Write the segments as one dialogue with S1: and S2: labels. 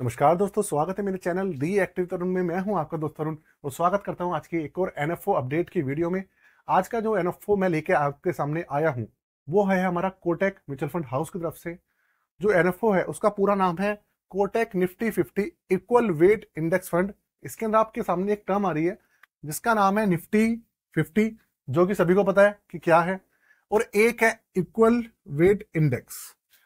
S1: नमस्कार दोस्तों स्वागत है मेरे चैनल दी एक्टिव तरुण में मैं हूं आपका दोस्त तरुण और स्वागत करता हूं आज की एक और एन अपडेट की वीडियो में आज का जो एन मैं लेके आपके सामने आया हूं वो है हमारा कोटेक म्यूचुअल फंड हाउस की तरफ से जो एन है उसका पूरा नाम है Kotak Nifty fifty equal weight index fund इसके अंदर आपके सामने एक टर्म आ रही है जिसका नाम है निफ्टी फिफ्टी जो कि सभी को पता है कि क्या है और एक है इक्वल वेट इंडेक्स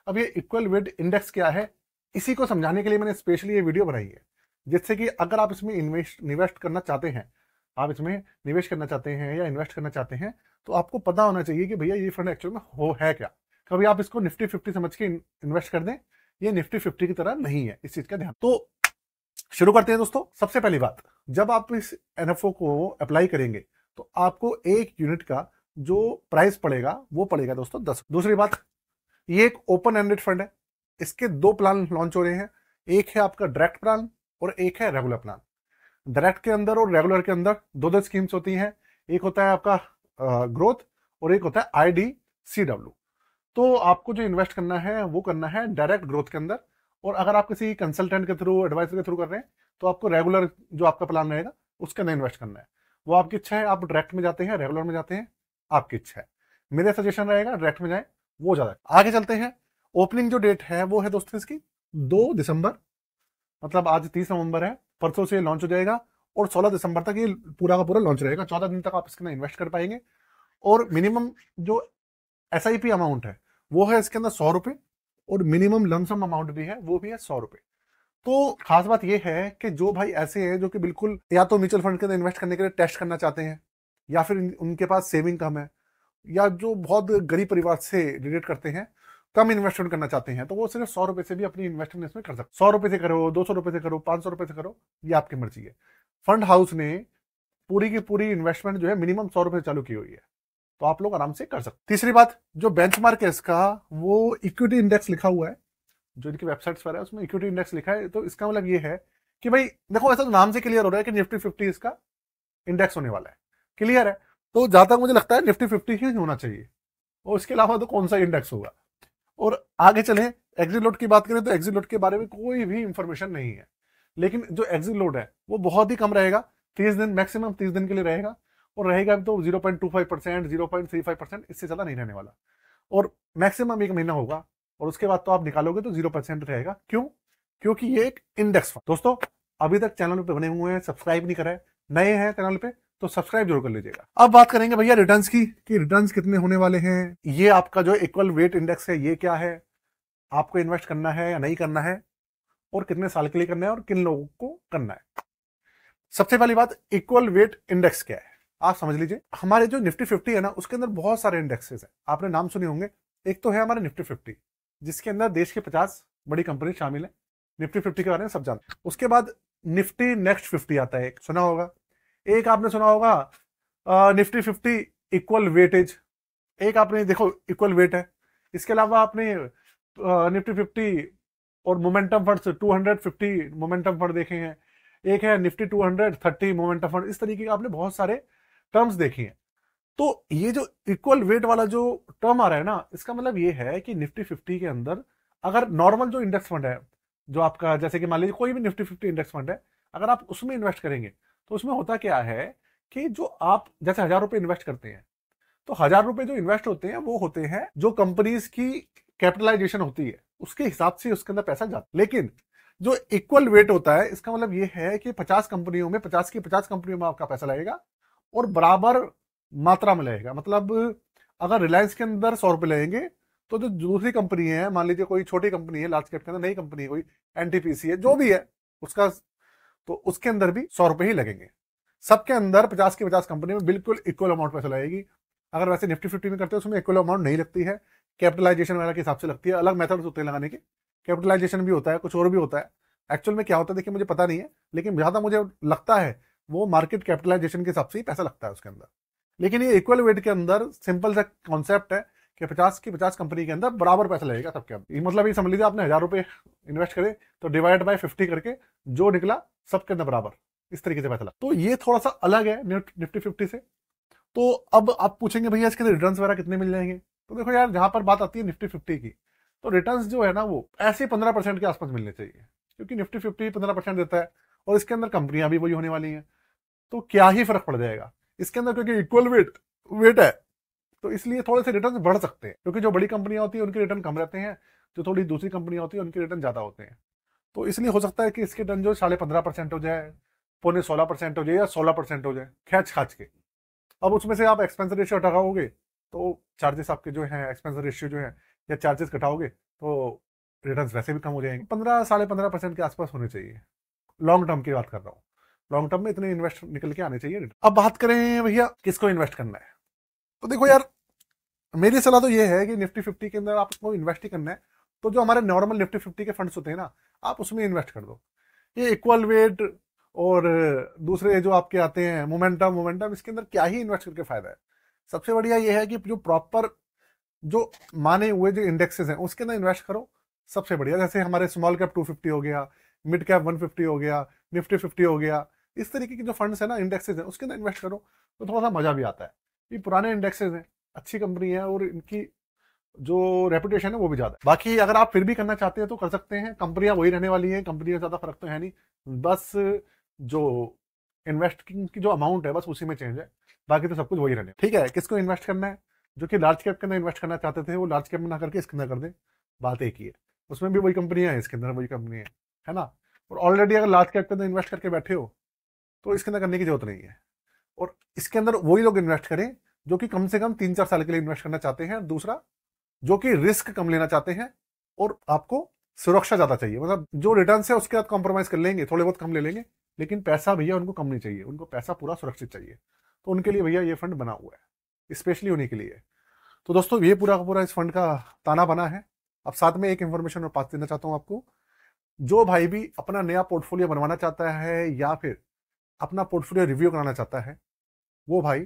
S1: अब ये इक्वल वेट इंडेक्स क्या है इसी को समझाने के लिए मैंने स्पेशली ये वीडियो बनाई है जिससे कि अगर आप इसमें इन्वेस्ट निवेस्ट करना चाहते हैं आप इसमें निवेश करना चाहते हैं या इन्वेस्ट करना चाहते हैं तो आपको पता होना चाहिए कि भैया ये फंड एक्चुअल में हो है क्या कभी आप इसको निफ्टी फिफ्टी समझ के इन्वेस्ट कर दें ये निफ्टी फिफ्टी की तरह नहीं है इस चीज का ध्यान तो शुरू करते हैं दोस्तों सबसे पहली बात जब आप इस एन को अप्लाई करेंगे तो आपको एक यूनिट का जो प्राइस पड़ेगा वो पड़ेगा दोस्तों दस दूसरी बात ये एक ओपन एंडेड फंड है इसके दो प्लान लॉन्च हो रहे हैं एक है आपका डायरेक्ट प्लान और एक है रेगुलर प्लान डायरेक्ट के अंदर और रेगुलर के अंदर दो दो स्कीम्स होती हैं एक होता है आपका ग्रोथ और एक होता है आई डी सी डब्ल्यू तो आपको जो इन्वेस्ट करना है वो करना है डायरेक्ट ग्रोथ के अंदर और अगर आप किसी कंसल्टेंट के थ्रू एडवाइजर के थ्रू कर रहे हैं तो आपको रेगुलर जो आपका प्लान रहेगा उसके अंदर इन्वेस्ट करना है वो आपकी इच्छा है आप डायरेक्ट में जाते हैं रेगुलर में जाते हैं आपकी इच्छा है मेरा सजेशन रहेगा डायरेक्ट में जाए वो ज़्यादा आगे चलते हैं ओपनिंग जो डेट है वो है दोस्तों इसकी दो दिसंबर मतलब आज तीस नवंबर है परसों से लॉन्च हो जाएगा और 16 दिसंबर तक ये पूरा का पूरा लॉन्च रहेगा 14 दिन तक आप इसके अंदर इन्वेस्ट कर पाएंगे और मिनिमम जो एस अमाउंट है वो है इसके अंदर सौ रुपये और मिनिमम लमसम अमाउंट भी है वो भी है सौ रुपये तो खास बात ये है कि जो भाई ऐसे हैं जो कि बिल्कुल या तो म्यूचुअल फंड के अंदर इन्वेस्ट करने के लिए टेस्ट करना चाहते हैं या फिर उनके पास सेविंग कम है या जो बहुत गरीब परिवार से रिलेट करते हैं कम इन्वेस्टमेंट करना चाहते हैं तो वो सिर्फ सौ रुपए से भी अपनी इन्वेस्टमेंट इसमें कर सकते सौ रुपए से करो दो सौ रुपए से करो पांच सौ रुपए से करो ये आपकी मर्जी है फंड हाउस ने पूरी की पूरी इन्वेस्टमेंट जो है मिनिमम सौ रुपए से चालू की हुई है तो आप लोग आराम से कर सकते तीसरी बात जो बेंच मार्क है इसका वो इक्विटी इंडेक्स लिखा हुआ है जो इनकी वेबसाइट्स पर है उसमें इक्विटी इंडेक्स लिखा है तो इसका मतलब ये है कि भाई देखो ऐसा तो नाम से क्लियर हो रहा है कि निफ्टी फिफ्टी इसका इंडेक्स होने वाला है क्लियर है तो जहां तक मुझे लगता है निफ्टी फिफ्टी ही होना चाहिए और इसके अलावा तो कौन सा इंडेक्स होगा आगे चले एग्जिट लोड की बात करें तो एग्जिट लोड के बारे में कोई भी इंफॉर्मेशन नहीं है लेकिन जो एग्जिट लोड है वो बहुत ही कम रहेगा तीस दिन मैक्सिमम तीस दिन के लिए रहेगा और रहेगा तो zero point two five percent zero point three five percent इससे ज़्यादा नहीं रहने वाला और मैक्सिमम एक महीना होगा और उसके बाद तो आप निकालोगे तो जीरो परसेंट रहेगा क्यों क्योंकि ये एक इंडेक्स फंड दोस्तों अभी तक चैनल पे बने हुए हैं सब्सक्राइब नहीं करा नए हैं चैनल पे तो सब्सक्राइब जरूर कर लीजिएगा अब बात करेंगे भैया रिटर्न की कि रिटर्न कितने होने वाले हैं ये आपका जो इक्वल वेट इंडेक्स है ये क्या है आपको इन्वेस्ट करना है या नहीं करना है और कितने साल के लिए करना है और किन लोगों को करना है सबसे पहली बात इक्वल वेट इंडेक्स क्या है आप समझ लीजिए हमारे जो निफ्टी फिफ्टी है ना उसके अंदर बहुत सारे इंडेक्सेस हैं आपने नाम सुने होंगे एक तो है हमारे निफ्टी फिफ्टी जिसके अंदर देश के पचास बड़ी कंपनी शामिल है निफ्टी फिफ्टी के बारे में सब जानते हैं उसके बाद निफ्टी नेक्स्ट फिफ्टी आता है एक सुना होगा एक आपने सुना होगा निफ्टी फिफ्टी इक्वल वेटेज एक आपने देखो इक्वल वेट है इसके अलावा आपने निफ्टी फिफ्टी और momentum hundred fifty momentum fund देखे हैं एक है निफ्टी थर्टी मोमेंटम फंड इस तरीके के आपने बहुत सारे टर्म्स देखे हैं तो ये जो इक्वल वेट वाला जो टर्म आ रहा है ना इसका मतलब ये है कि निफ्टी फिफ्टी के अंदर अगर नॉर्मल जो इंडेक्स फंड है जो आपका जैसे कि मान लीजिए कोई भी निफ्टी फिफ्टी इंडेक्स फंड है अगर आप उसमें इन्वेस्ट करेंगे तो उसमें होता क्या है कि जो आप जैसे हजार रुपये इन्वेस्ट करते हैं तो हजार रुपये जो इन्वेस्ट होते हैं वो होते हैं जो कंपनीज की कैपिटलाइजेशन होती है उसके हिसाब से उसके अंदर पैसा जाता है लेकिन जो इक्वल वेट होता है इसका मतलब ये है कि 50 कंपनियों में 50 की 50 कंपनियों में आपका पैसा लगेगा और बराबर मात्रा में लगेगा मतलब अगर रिलायंस के अंदर सौ रुपये लगेंगे तो जो दूसरी कंपनी है मान लीजिए कोई छोटी कंपनी है लार्ज कैप के अंदर नई कंपनी है कोई एनटीपीसी है जो भी है उसका तो उसके अंदर भी सौ रुपये ही लगेंगे सबके अंदर पचास की पचास कंपनी में बिल्कुल इक्वल अमाउंट पैसा लगेगी अगर वैसे निफ्टी फिफ्टी में करते हैं उसमें इक्वल अमाउंट नहीं लगती है कैपिटलाइजेशन वगैरह के हिसाब से लगती है अलग मेथड्स होते हैं लगाने के कैपिटलाइजेशन भी होता है कुछ और भी होता है एक्चुअल में क्या होता है देखिए मुझे पता नहीं है लेकिन ज़्यादा मुझे लगता है वो मार्केट कैपिटलाइजेशन के हिसाब से ही पैसा लगता है उसके अंदर लेकिन ये इक्वल वेट के अंदर सिंपल सा कॉन्सेप्ट है कि पचास की पचास कंपनी के अंदर बराबर पैसा लगेगा सबके अंदर मतलब ये समझ लीजिए आपने हज़ार रुपये इन्वेस्ट करे तो डिवाइड बाई फिफ्टी करके जो निकला सबके अंदर बराबर इस तरीके से पैसा लगा तो ये थोड़ा सा अलग है निफ्टी फिफ्टी से तो अब आप पूछेंगे भैया इसके रिटर्न वगैरह कितने मिल जाएंगे तो देखो यार जहां पर बात आती है निफ्टी फिफ्टी की तो रिटर्न जो है ना वो ऐसे पंद्रह परसेंट के आसपास मिलने चाहिए क्योंकि निफ्टी फिफ्टी पंद्रह परसेंट देता है और इसके अंदर कंपनियां भी वही होने वाली हैं तो क्या ही फर्क पड़ जाएगा इसके अंदर क्योंकि इक्वल वेट वेट है तो इसलिए थोड़े से रिटर्न बढ़ सकते हैं क्योंकि जो बड़ी कंपनियां होती है उनके रिटर्न कम रहते हैं जो थोड़ी दूसरी कंपनियां होती है उनके रिटर्न ज़्यादा होते हैं तो इसलिए हो सकता है कि इसके रिटर्न जो साढ़े पंद्रह परसेंट हो जाए पौने सोलह परसेंट हो जाए या सोलह परसेंट हो जाए खैच खाच के अब उसमें से आप एक्सपेंसिव रेशियो हटाओगे तो चार्जेस आपके जो हैं एक्सपेंस रेशियो जो है या चार्जेस कटाओगे तो रिटर्न वैसे भी कम हो जाएंगे पंद्रह साढ़े पंद्रह परसेंट के आसपास होने चाहिए लॉन्ग टर्म की बात कर रहा हूँ लॉन्ग टर्म में इतने इन्वेस्ट निकल के आने चाहिए अब बात करें भैया किसको इन्वेस्ट करना है तो देखो यार मेरी सलाह तो ये है कि निफ्टी फिफ्टी के अंदर आपको इन्वेस्ट ही करना है तो जो हमारे नॉर्मल निफ्टी फिफ्टी के फंड्स होते हैं ना आप उसमें इन्वेस्ट कर दो ये इक्वल वेट और दूसरे जो आपके आते हैं मोमेंटम मोमेंटम इसके अंदर क्या ही इन्वेस्ट करके फायदा है सबसे बढ़िया ये है कि जो प्रॉपर जो माने हुए जो इंडेक्सेस हैं उसके अंदर इन्वेस्ट करो सबसे बढ़िया जैसे हमारे स्मॉल कैप टू हो गया मिड कैप वन हो गया निफ्टी फिफ्टी हो गया इस तरीके के जो फंड्स है ना इंडेक्सेज हैं उसके अंदर इन्वेस्ट करो तो थोड़ा सा मज़ा भी आता है ये पुराने इंडेक्सेज हैं अच्छी कंपनी है और इनकी जो रेपुटेशन है वो भी ज़्यादा है बाकी अगर आप फिर भी करना चाहते हैं तो कर सकते हैं कंपनियाँ वही रहने वाली हैं कंपनियों ज़्यादा फर्क तो है नहीं बस जो इन्वेस्टिंग की जो अमाउंट है बस उसी में चेंज है बाकी तो सब कुछ वही रहने ठीक है किसको इन्वेस्ट करना है जो कि लार्ज कैप के अंदर इन्वेस्ट करना चाहते थे वो लार्ज कैप में ना करके इसके अंदर कर दे बात एक ही है उसमें भी वही कंपनियां हैं इसके अंदर वही कंपनी है है ना और ऑलरेडी अगर लार्ज कैप के अंदर इन्वेस्ट करके बैठे हो तो इसके अंदर करने की जरूरत नहीं है और इसके अंदर वही लोग इन्वेस्ट करें जो कि कम से कम तीन चार साल के लिए इन्वेस्ट करना चाहते हैं दूसरा जो कि रिस्क कम लेना चाहते हैं और आपको सुरक्षा ज़्यादा चाहिए मतलब जो रिटर्न है उसके बाद कॉम्प्रोमाइज़ कर लेंगे थोड़े बहुत कम ले लेंगे लेकिन पैसा भैया उनको कम नहीं चाहिए उनको पैसा पूरा सुरक्षित चाहिए तो उनके लिए भैया ये फंड बना हुआ है स्पेशली उन्हीं के लिए तो दोस्तों ये पूरा का पूरा इस फंड का ताना बना है अब साथ में एक इन्फॉर्मेशन और पास देना चाहता हूँ आपको जो भाई भी अपना नया पोर्टफोलियो बनवाना चाहता है या फिर अपना पोर्टफोलियो रिव्यू कराना चाहता है वो भाई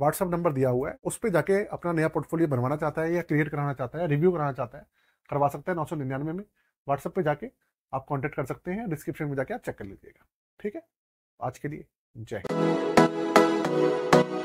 S1: व्हाट्सअप नंबर दिया हुआ है उस पर जाके अपना नया पोर्टफोलियो बनवाना चाहता है या क्रिएट कराना चाहता है रिव्यू कराना चाहता है करवा सकता है नौ सौ निन्यानवे में व्हाट्सअप पर जाके आप कॉन्टैक्ट कर सकते हैं डिस्क्रिप्शन में जाके आप चेक कर लीजिएगा ठीक है आज के लिए जय हिंद